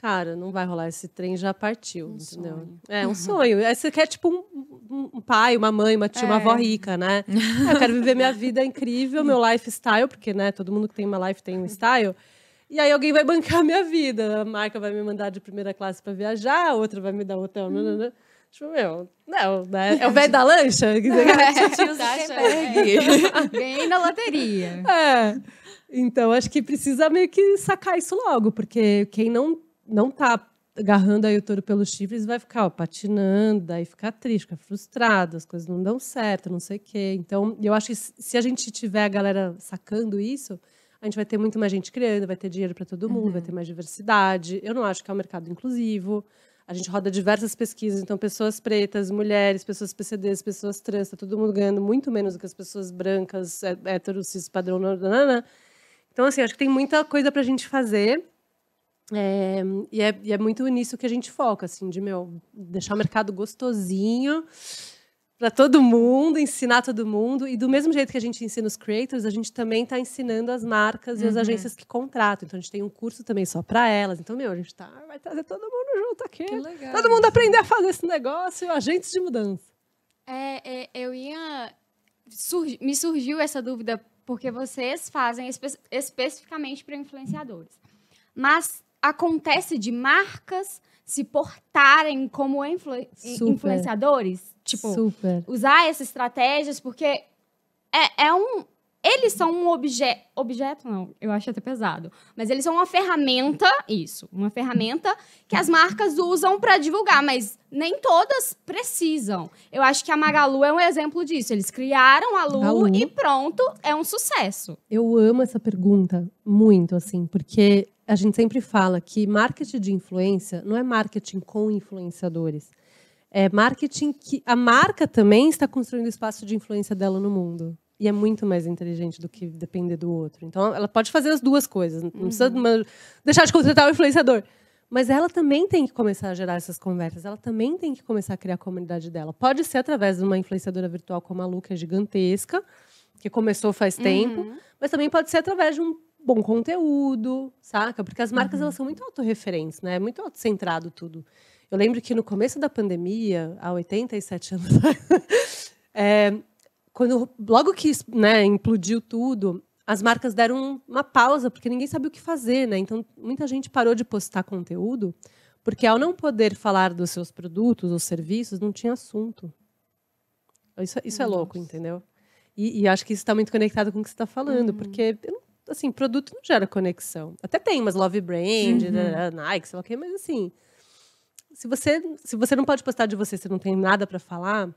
S2: cara, não vai rolar, esse trem já partiu, um entendeu? Sonho. É um sonho. É, você quer, tipo, um, um pai, uma mãe, uma tia, é. uma avó é. rica, né? Ah, eu quero viver minha vida incrível, meu lifestyle, porque, né, todo mundo que tem uma life tem um style. E aí alguém vai bancar minha vida. A marca vai me mandar de primeira classe para viajar, a outra vai me dar hotel. Né, né, né. Hum. Tipo, meu, não, né? É o velho da lancha? É, tá é, é. na loteria. É. Então, acho que precisa meio que sacar isso logo, porque quem não não tá agarrando aí o touro pelos chifres, vai ficar ó, patinando, aí fica triste, fica frustrado, as coisas não dão certo, não sei o quê. Então, eu acho que se a gente tiver a galera sacando isso, a gente vai ter muito mais gente criando, vai ter dinheiro para todo mundo, uhum. vai ter mais diversidade. Eu não acho que é um mercado inclusivo. A gente roda diversas pesquisas, então pessoas pretas, mulheres, pessoas PCDs, pessoas trans, tá todo mundo ganhando muito menos do que as pessoas brancas, é, héteros, cis, padrão, nanana. Então, assim, acho que tem muita coisa para a gente fazer. É, e, é, e, é, muito nisso que a gente foca, assim, de meu, deixar o mercado gostosinho para todo mundo, ensinar todo mundo. E do mesmo jeito que a gente ensina os creators, a gente também está ensinando as marcas uhum. e as uhum. agências que contratam. Então a gente tem um curso também só para elas. Então, meu, a gente tá, vai trazer todo mundo junto aqui. Todo mundo aprender a fazer esse negócio, agentes de mudança.
S3: É, é eu ia. Surgi, me surgiu essa dúvida porque vocês fazem espe especificamente para influenciadores. Mas acontece de marcas se portarem como influ Super. influenciadores? Tipo, Super. usar essas estratégias, porque é, é um, eles são um objeto. Objeto não, eu acho até pesado. Mas eles são uma ferramenta, isso, uma ferramenta que as marcas usam para divulgar, mas nem todas precisam. Eu acho que a Magalu é um exemplo disso. Eles criaram
S2: a Lu, a Lu. e pronto, é um sucesso. Eu amo essa pergunta muito, assim, porque a gente sempre fala que marketing de influência não é marketing com influenciadores. É marketing que a marca também está construindo o espaço de influência dela no mundo e é muito mais inteligente do que depender do outro. Então, ela pode fazer as duas coisas. Não precisa uma... Uhum. deixar de contratar o influenciador. Mas ela também tem que começar a gerar essas conversas. Ela também tem que começar a criar a comunidade dela. Pode ser através de uma influenciadora virtual como a Lu, que é gigantesca, que começou faz uhum. tempo. Mas também pode ser através de um bom conteúdo, saca? Porque as marcas, uhum. elas são muito autorreferentes, né? É muito autocentrado tudo. Eu lembro que no começo da pandemia, há 87 anos, é, quando logo que né, implodiu tudo, as marcas deram uma pausa porque ninguém sabia o que fazer, né? Então muita gente parou de postar conteúdo porque ao não poder falar dos seus produtos ou serviços não tinha assunto. Isso, isso é louco, entendeu? E, e acho que isso está muito conectado com o que você está falando, uhum. porque assim produto não gera conexão. Até tem, mas Love Brand, uhum. Né, Nike, sei lá o quê, mas assim se você se você não pode postar de você, você não tem nada para falar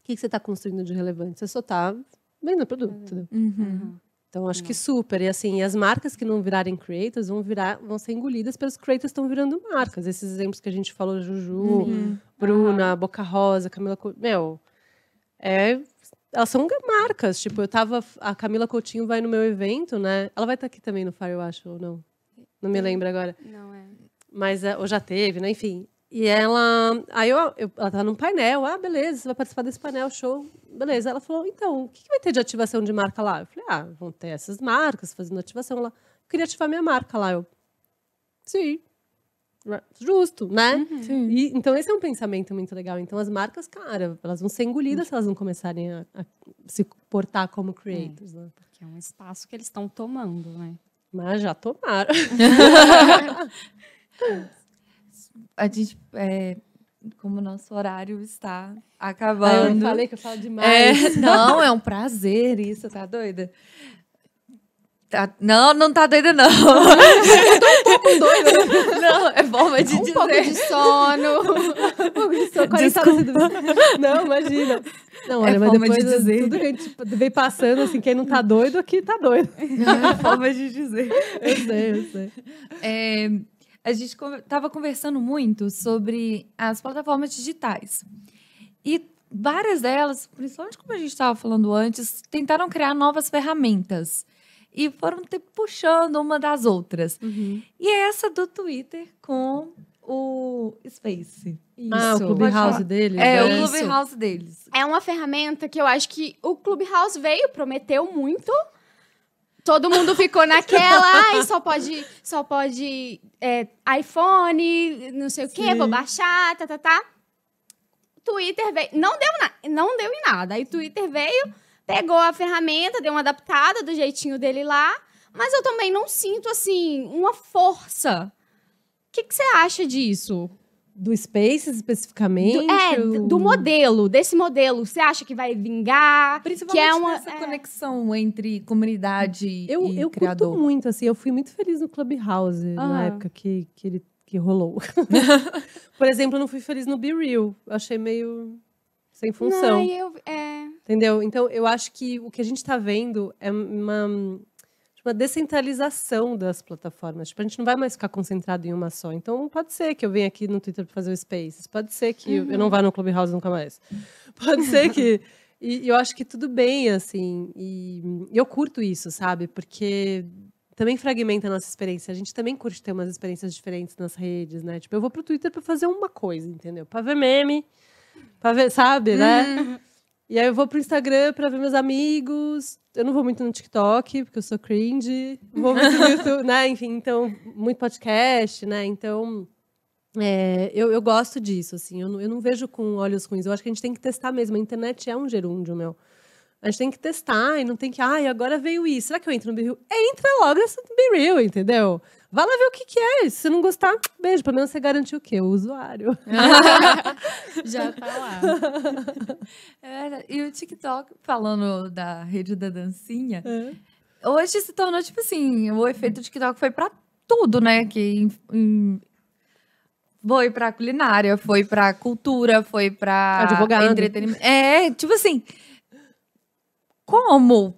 S2: o que, que você está construindo de relevante? Você só está vendo produto.
S1: Uhum. Uhum.
S2: Então, acho que uhum. super. E assim, as marcas que não virarem creators vão virar, vão ser engolidas pelos creators que estão virando marcas. Esses exemplos que a gente falou, Juju, uhum. Bruna, Boca Rosa, Camila... Meu, é elas são marcas. Tipo, eu tava. A Camila Coutinho vai no meu evento, né? Ela vai estar tá aqui também no Fire, eu acho, ou não? Não me lembro agora. Não é. Mas, é, ou já teve, né? Enfim. E ela. Aí eu, eu, ela tá num painel. Ah, beleza, você vai participar desse painel, show. Beleza. Ela falou: então, o que, que vai ter de ativação de marca lá? Eu falei: ah, vão ter essas marcas fazendo ativação lá. Eu queria ativar minha marca lá. Eu. Sim. Né, justo, né? Uhum. E, então, esse é um pensamento muito legal. Então, as marcas, cara, elas vão ser engolidas se elas não começarem a, a se portar como creators. É, né? Porque é um espaço que eles estão tomando, né? Mas já tomaram. a gente. É,
S1: como o nosso horário está acabando. Ah, eu falei que eu falo demais. É, não, é um prazer isso, tá doida? Tá, não, não tá doida, não. eu tô um pouco doida.
S2: Não, é forma de um dizer. Um pouco de sono. Um pouco de sono. Desculpa. Não, imagina. Não, é olha, é mas depois de dizer. tudo que a gente tipo, vem passando, assim, quem não tá doido aqui tá doido. é forma de dizer. Eu sei,
S1: eu sei. É a gente estava conversando muito sobre as plataformas digitais. E várias delas, principalmente como a gente estava falando antes, tentaram criar novas ferramentas. E foram te puxando uma das
S2: outras. Uhum.
S1: E é essa do Twitter com o Space.
S3: Isso. Ah, o Clubhouse deles? É, é o Clubhouse deles. É uma ferramenta que eu acho que o Clubhouse veio, prometeu muito todo mundo ficou naquela, ai, só pode, só pode é, iPhone, não sei o quê, Sim. vou baixar, tá, tá, tá. Twitter veio, não deu, na, não deu em nada. Aí Twitter veio, pegou a ferramenta, deu uma adaptada do jeitinho dele lá, mas eu também não sinto, assim, uma força. O que, que você acha disso? do Spaces especificamente? Do, é, ou... do modelo, desse modelo. Você acha que vai vingar? Principalmente
S2: que é uma, essa
S1: é... conexão entre comunidade eu, e eu
S2: criador. Eu curto muito, assim. Eu fui muito feliz no Clubhouse uhum. na época que, que ele que rolou. Por exemplo, eu não fui feliz no Be Real. Achei meio sem função. Não, eu, é... Entendeu? Então, eu acho que o que a gente está vendo é uma uma tipo, descentralização das plataformas. Tipo, a gente não vai mais ficar concentrado em uma só. Então, pode ser que eu venha aqui no Twitter para fazer o Spaces, pode ser que uhum. eu não uhum. vá no Clubhouse nunca mais. Pode ser que. E, eu acho que tudo bem, assim. E, eu curto isso, sabe? Porque também fragmenta a nossa experiência. A gente também curte ter umas experiências diferentes nas redes, né? Tipo, eu vou pro Twitter para fazer uma coisa, entendeu? Para ver meme, para ver, sabe, né? Uhum. E aí eu vou pro Instagram pra ver meus amigos. Eu não vou muito no TikTok, porque eu sou cringe. Vou muito no YouTube, né? Enfim, então, muito podcast, né? Então, é, eu, eu gosto disso, assim. Eu não, eu não vejo com olhos ruins. Eu acho que a gente tem que testar mesmo. A internet é um gerúndio, meu. A gente tem que testar e não tem que, ai, agora veio isso. Será que eu entro no Be Real? Entra logo nessa Be Real, entendeu? Vai lá ver o que, que é. Se você não gostar, beijo. Pelo menos você garantiu o quê? O usuário.
S1: Já tá lá. É, e o TikTok,
S2: falando
S1: da rede da dancinha, é. hoje se tornou tipo assim: o efeito TikTok foi pra tudo, né? Que em, em, foi pra culinária, foi pra cultura, foi pra. Advogado. Entretenimento. É, tipo assim.
S2: Como?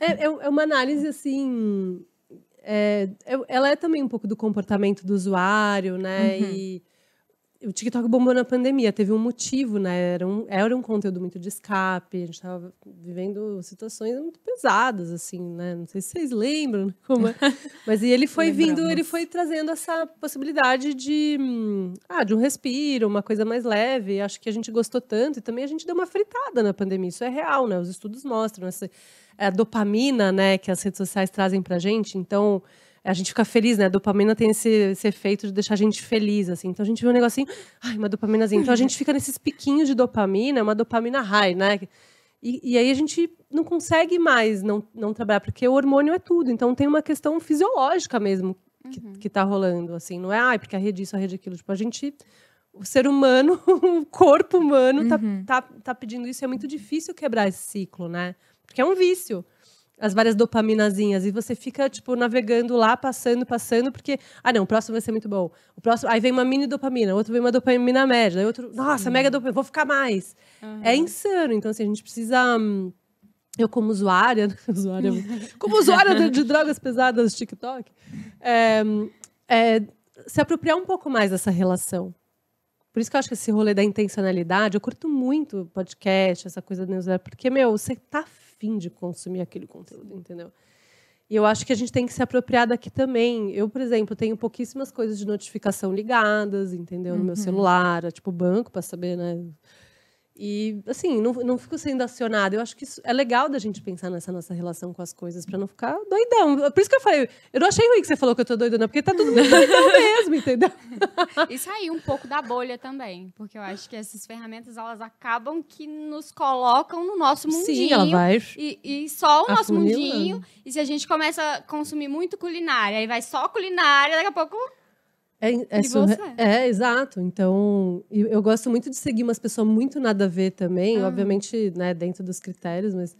S2: É, é, é uma análise assim. É, é, ela é também um pouco do comportamento do usuário, né? Uhum. E o TikTok bombou na pandemia, teve um motivo, né? Era um, era um conteúdo muito de escape, a gente estava vivendo situações muito pesadas, assim, né? Não sei se vocês lembram como é. Mas e ele foi vindo, ele foi trazendo essa possibilidade de, hum, ah, de um respiro, uma coisa mais leve. Acho que a gente gostou tanto e também a gente deu uma fritada na pandemia. Isso é real, né? Os estudos mostram essa é a dopamina, né, que as redes sociais trazem pra gente. Então, a gente fica feliz, né? A dopamina tem esse, esse efeito de deixar a gente feliz, assim. Então a gente vê um negocinho, ai, uma dopaminazinha. Então a gente fica nesses piquinhos de dopamina, uma dopamina high, né? E, e, aí a gente não consegue mais não, não trabalhar, porque o hormônio é tudo. Então tem uma questão fisiológica mesmo que, uhum. que tá rolando, assim. Não é, ai, porque a rede isso, a rede aquilo. Tipo, a gente... O ser humano, o corpo humano tá, uhum. tá, tá pedindo isso. É muito difícil quebrar esse ciclo, né? Porque é um vício as várias dopaminazinhas. E você fica, tipo, navegando lá, passando, passando, porque, ah, não, o próximo vai ser muito bom. O próximo, aí vem uma mini dopamina, outro vem uma dopamina média, aí outro, nossa, mega dopamina, vou ficar mais. Uhum. É insano. Então, assim, a gente precisa. Hum, eu, como usuária, usuária como usuária de, de, drogas pesadas, TikTok, é, é, se apropriar um pouco mais dessa relação. Por isso que eu acho que esse rolê da intencionalidade, eu curto muito podcast, essa coisa do newsletter, porque, meu, você tá de consumir aquele conteúdo, entendeu? E eu acho que a gente tem que se apropriar daqui também. Eu, por exemplo, tenho pouquíssimas coisas de notificação ligadas, entendeu? No uhum. meu celular, é, tipo banco para saber, né? E, assim, não, não fico sendo acionada. Eu acho que é legal da gente pensar nessa nossa relação com as coisas, para não ficar doidão. Por isso que eu falei, eu não achei ruim que você falou que eu tô doidona, porque tá tudo doidão mesmo, entendeu?
S3: E sair um pouco da bolha também, porque eu acho que essas ferramentas, elas acabam que nos colocam no nosso mundinho. Sim, ela vai. E, e só o nosso mundinho. E se a gente começa a consumir muito culinária, aí vai só culinária, daqui a pouco
S2: é, é, surre... é, exato. Então, eu, eu, gosto muito de seguir umas pessoas muito nada a ver também, ah. obviamente, né, dentro dos critérios, mas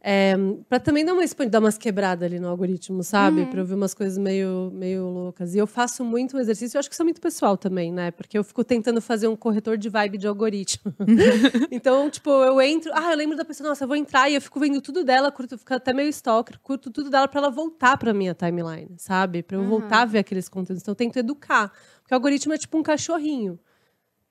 S2: é, para também dar, uma, dar umas quebradas ali no algoritmo, sabe? Uhum. Para eu ver umas coisas meio, meio loucas. E eu faço muito um exercício, eu acho que isso é muito pessoal também, né? Porque eu fico tentando fazer um corretor de vibe de algoritmo. então, tipo, eu entro, ah, eu lembro da pessoa, nossa, eu vou entrar e eu fico vendo tudo dela, curto, fico até meio stalker, curto tudo dela para ela voltar para minha timeline, sabe? Para eu uhum. voltar a ver aqueles conteúdos. Então, eu tento educar. Porque o algoritmo é tipo um cachorrinho.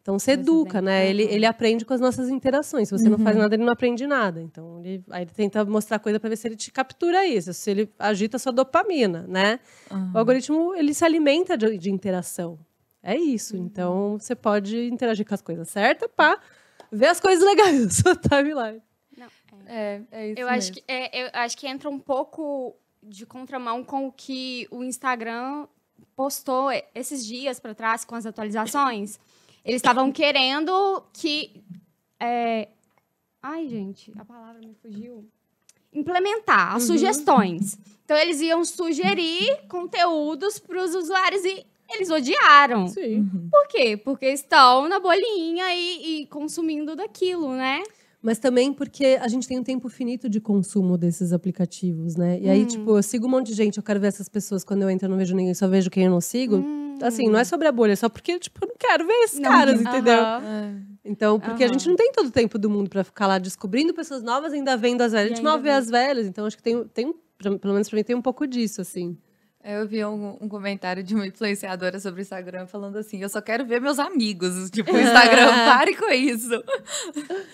S2: Então se educa, né? Ele, ele aprende com as nossas interações. Se você uhum. não faz uhum. nada, ele não aprende nada. Então ele, aí ele tenta mostrar coisa para ver se ele te captura isso, se ele agita a sua dopamina, né? Uhum. O algoritmo ele se alimenta de, de interação. É isso. Uhum. Então você pode interagir com as coisas certas para ver as coisas legais da sua timeline.
S3: É. é, é isso eu mesmo. acho que é, eu acho que entra um pouco de contramão com o que o Instagram postou esses dias para trás com as atualizações. Eles estavam querendo que. É... Ai, gente, a palavra me fugiu. Implementar as uhum. sugestões. Então, eles iam sugerir conteúdos para os usuários e eles odiaram. Sim. Uhum. Por quê? Porque estão na bolinha e, e consumindo daquilo, né?
S2: mas também porque a gente tem um tempo finito de consumo desses aplicativos, né? E aí, hum. tipo, eu sigo um monte de gente, eu quero ver essas pessoas, quando eu entro eu não vejo ninguém, só vejo quem eu não sigo. Hum assim, não é uhum. sobre a bolha, é só porque, tipo, eu não quero ver esses não, caras, que... entendeu? Uhum. Então, porque uhum. a gente não tem todo o tempo do mundo para ficar lá descobrindo pessoas novas, ainda vendo as velhas. a gente mal vê as velhas, então acho que tem, tem pelo menos pra mim, tem um pouco disso, assim.
S1: Eu vi um, um, comentário de uma influenciadora sobre o Instagram falando assim: eu só quero ver meus amigos. Tipo, o Instagram,
S2: pare com isso.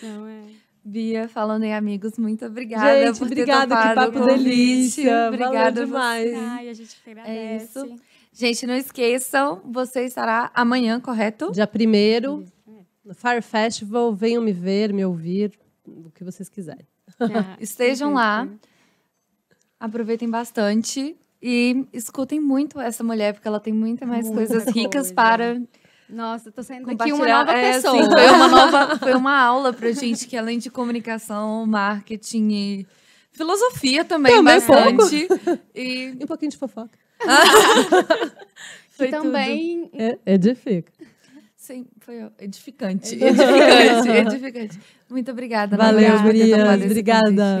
S2: Não é.
S1: Bia, falando em amigos, muito obrigada. Gente, por ter obrigada, que papo delícia. Obrigada Valeu demais. Ai, a gente que é
S2: agradece. É isso. Gente, não esqueçam, você estará amanhã, correto? Dia primeiro, no Fire Festival, venham me ver, me ouvir, o que vocês quiserem. Ah, Estejam lá, aproveitem bastante
S1: e escutem muito essa mulher, porque ela tem muita mais muita coisas ricas para nossa, eu tô saindo daqui uma nova é, pessoa. foi, uma nova, foi uma aula pra gente que além de comunicação, marketing e filosofia também, também bastante. Pouco. E... e um pouquinho de fofoca que também.
S2: Tudo. É, edifica.
S1: Sim, foi
S2: edificante. Edificante, edificante.
S1: Muito obrigada. Valeu, Maria. Obrigada.